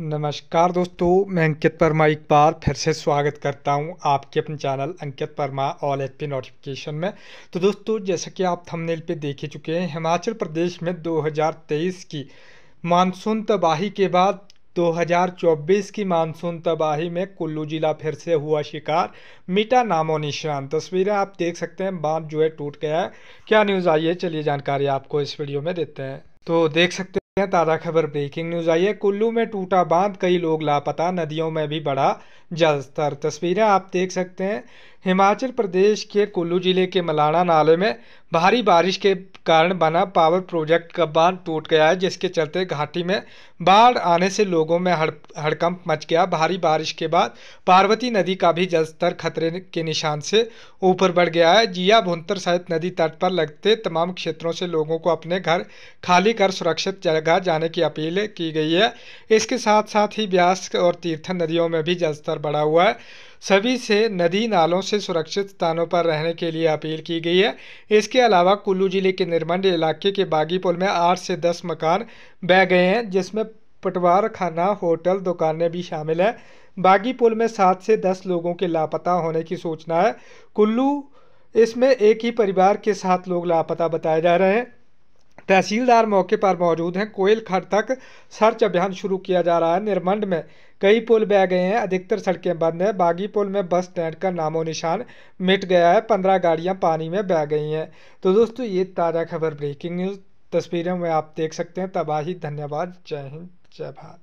नमस्कार दोस्तों मैं अंकित परमा एक बार फिर से स्वागत करता हूं आपके अपने चैनल अंकित परमा ऑल एच पी नोटिफिकेशन में तो दोस्तों जैसा कि आप थंबनेल पे देख ही चुके हैं हिमाचल प्रदेश में 2023 की मानसून तबाही के बाद 2024 की मानसून तबाही में कुल्लू जिला फिर से हुआ शिकार मीटा नामो निशान तस्वीरें आप देख सकते हैं बांध जो है टूट गया है क्या न्यूज़ आई है चलिए जानकारी आपको इस वीडियो में देते हैं तो देख सकते ताज़ा खबर ब्रेकिंग न्यूज आई है कुल्लू में टूटा बांध कई लोग लापता नदियों में भी बड़ा जलस्तर तस्वीरें आप देख सकते हैं हिमाचल प्रदेश के कुल्लू जिले के मलाना नाले में भारी बारिश के कारण बना पावर प्रोजेक्ट का बांध टूट गया है जिसके चलते घाटी में बाढ़ आने से लोगों में हड़ हड़कंप मच गया भारी बारिश के बाद पार्वती नदी का भी जलस्तर खतरे के निशान से ऊपर बढ़ गया है जिया भुंतर सहित नदी तट पर लगते तमाम क्षेत्रों से लोगों को अपने घर खाली कर सुरक्षित जगह जाने की अपील की गई है इसके साथ साथ ही ब्यास और तीर्थन नदियों में भी जलस्तर बढ़ा हुआ है सभी से नदी नालों से सुरक्षित स्थानों पर रहने के लिए अपील की गई है इसके अलावा कुल्लू जिले के निर्मंड इलाके के बागी पुल में आठ से दस मकान बह गए हैं जिसमें पटवार खाना होटल दुकानें भी शामिल है बागीपुल में सात से दस लोगों के लापता होने की सूचना है कुल्लू इसमें एक ही परिवार के सात लोग लापता बताए जा रहे हैं तहसीलदार मौके पर मौजूद हैं कोयल खड़ तक सर्च अभियान शुरू किया जा रहा है निर्मंड में कई पुल बह गए हैं अधिकतर सड़कें बंद हैं बागी पुल में बस स्टैंड का नामो निशान मिट गया है पंद्रह गाड़ियां पानी में बह गई हैं तो दोस्तों ये ताज़ा खबर ब्रेकिंग न्यूज़ तस्वीरों में आप देख सकते हैं तबाही धन्यवाद जय हिंद जय भारत